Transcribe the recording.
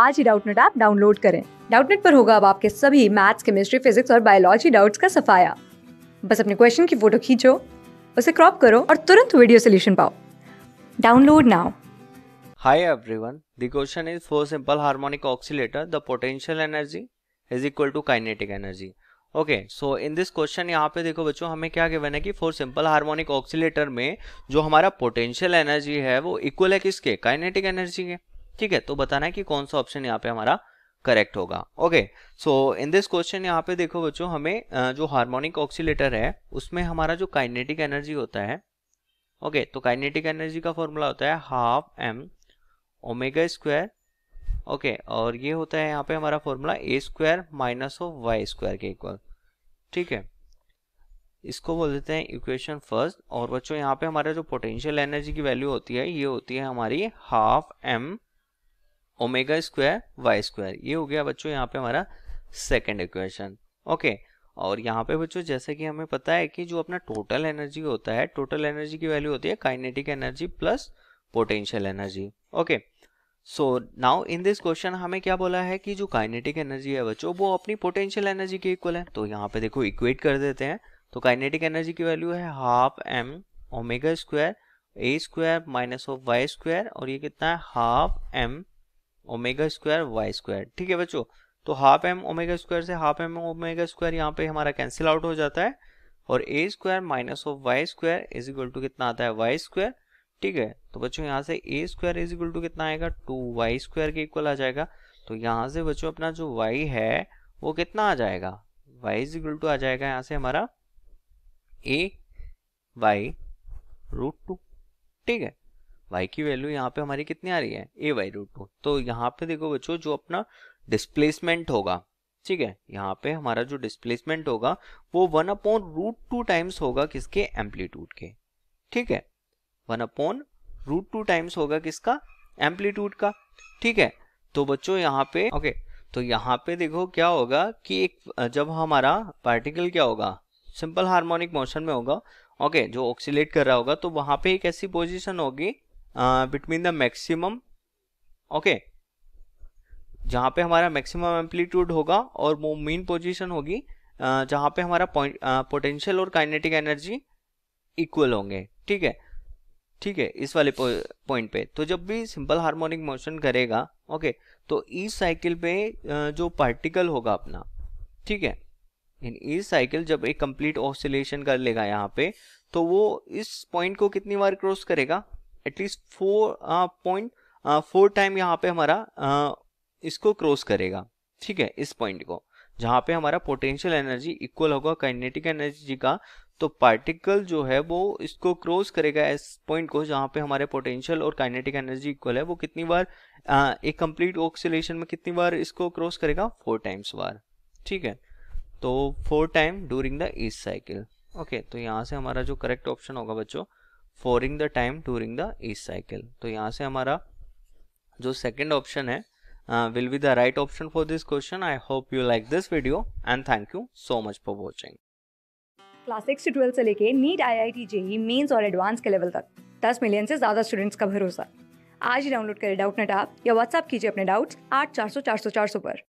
आज ही Doubtnut app download करें डाउटनेट पर होगा अब आपके सभी मैथ्स केमिस्ट्री फिजिक्स और बायोलॉजी डाउट्स का सफाया बस अपने क्वेश्चन की फोटो खींचो उसे क्रॉप करो और तुरंत वीडियो सोल्यूशन पाओ download now Hi everyone, the question is for simple harmonic oscillator, the potential energy is equal to kinetic energy okay so in this question यहाँ पे देखो बच्चों हमें क्या गिवन है कि फॉर सिंपल हार्मोनिक ऑक्सीटर में जो हमारा पोटेंशियल एनर्जी है वो इक्वल है किसके काइनेटिक एनर्जी के ठीक है तो बताना है कि कौन सा ऑप्शन यहाँ पे हमारा करेक्ट होगा okay so in this question यहाँ पे देखो बच्चों हमें जो हार्मोनिक ऑक्सीलेटर है उसमें हमारा जो काइनेटिक एनर्जी होता है ओके okay, तो काइनेटिक एनर्जी का फॉर्मूला होता है half M omega square okay और ये होता है यहाँ पे हमारा formula A square minus of Y square के इक्वल ठीक है इसको बोल देते हैं इक्वेशन फर्स्ट और बच्चों यहाँ पे हमारा जो पोटेंशियल एनर्जी की वैल्यू होती है ये होती है हमारी half M omega square Y square ये हो गया बच्चों यहाँ पे हमारा सेकेंड इक्वेशन ओके और यहाँ पे बच्चों जैसे कि हमें पता है कि जो अपना टोटल एनर्जी होता है टोटल एनर्जी की वैल्यू होती है kinetic energy plus potential energy okay so now in this question हमें क्या बोला है कि जो काइनेटिक एनर्जी है बच्चों वो अपनी पोटेंशियल एनर्जी के इक्वल है तो यहाँ पे देखो इक्वेट कर देते हैं तो काइनेटिक एनर्जी की वैल्यू है half M omega square A square minus of Y square और ये कितना है half M omega square Y square ठीक है बच्चों तो हाफ एम ओमेगा स्क्वायर से हाफ एम ओमेगा स्क्वायर यहाँ पे हमारा कैंसिल आउट हो जाता है और A square minus of Y square is equal to कितना आता है वाई स्क्वायर ठीक है तो बच्चों यहाँ से A square is equal to कितना आएगा टू वाई स्क्वायर के इक्वल आ जाएगा तो यहाँ से बच्चों अपना जो वाई है वो कितना आ जाएगा वाई इज इक्वल टू आ जाएगा यहाँ से हमारा ए बाई रूट टू ठीक है वाई की वैल्यू यहाँ पे हमारी कितनी आ रही है ए वाई रूट टू तो यहाँ पे देखो बच्चों जो अपना डिस्प्लेसमेंट होगा ठीक है यहाँ पे हमारा जो डिस्प्लेसमेंट होगा वो one upon root two times होगा किसके एम्पलीट्यूड के ठीक है one upon root two times होगा किसका एम्पलीट्यूड का ठीक है तो बच्चों यहाँ पे ओके तो यहाँ पे देखो क्या होगा कि एक जब हमारा पार्टिकल क्या होगा सिंपल हार्मोनिक मोशन में होगा ओके जो ऑक्सीलेट कर रहा होगा तो वहां पे एक ऐसी पोजीशन होगी बिटवीन द मैक्सिमम ओके जहां पे हमारा मैक्सिमम एम्पलीट्यूड होगा और वो मेन पोजिशन होगी जहां पे हमारा पॉइंट पोटेंशियल और काइनेटिक एनर्जी इक्वल होंगे ठीक है ठीक है इस वाले पॉइंट पे तो जब भी सिंपल हार्मोनिक मोशन करेगा ओके तो इस साइकिल पे जो पार्टिकल होगा अपना ठीक है इन इस साइकिल जब एक कंप्लीट ऑसिलेशन कर लेगा यहाँ पे तो वो इस पॉइंट को कितनी बार क्रॉस करेगा at least four point four time यहाँ पे हमारा uh, इसको क्रॉस करेगा ठीक है इस पॉइंट को जहाँ पे हमारा पोटेंशियल एनर्जी इक्वल होगा काइनेटिक एनर्जी का तो पार्टिकल जो है वो इसको क्रॉस करेगा इस पॉइंट को जहाँ पे हमारे पोटेंशियल और काइनेटिक एनर्जी इक्वल है वो कितनी बार आ, एक कंप्लीट ऑक्सीलेशन में कितनी बार इसको क्रॉस करेगा फोर टाइम्स बार ठीक है तो four time during the each cycle okay तो यहाँ से हमारा जो करेक्ट ऑप्शन होगा बच्चों फोरिंग the time during the each cycle तो यहाँ से हमारा जो सेकेंड ऑप्शन है will be the right option for this question I hope you like this video and thank you so much for watching class six से twelfth से लेके NEET I I T JEE mains और advance के level तक दस million से ज्यादा students का भरोसा आज ही डाउनलोड करें डाउट नेट आप या व्हाट्सअप कीजिए अपने डाउट्स आठ चार सौ चार सौ चार सौ पर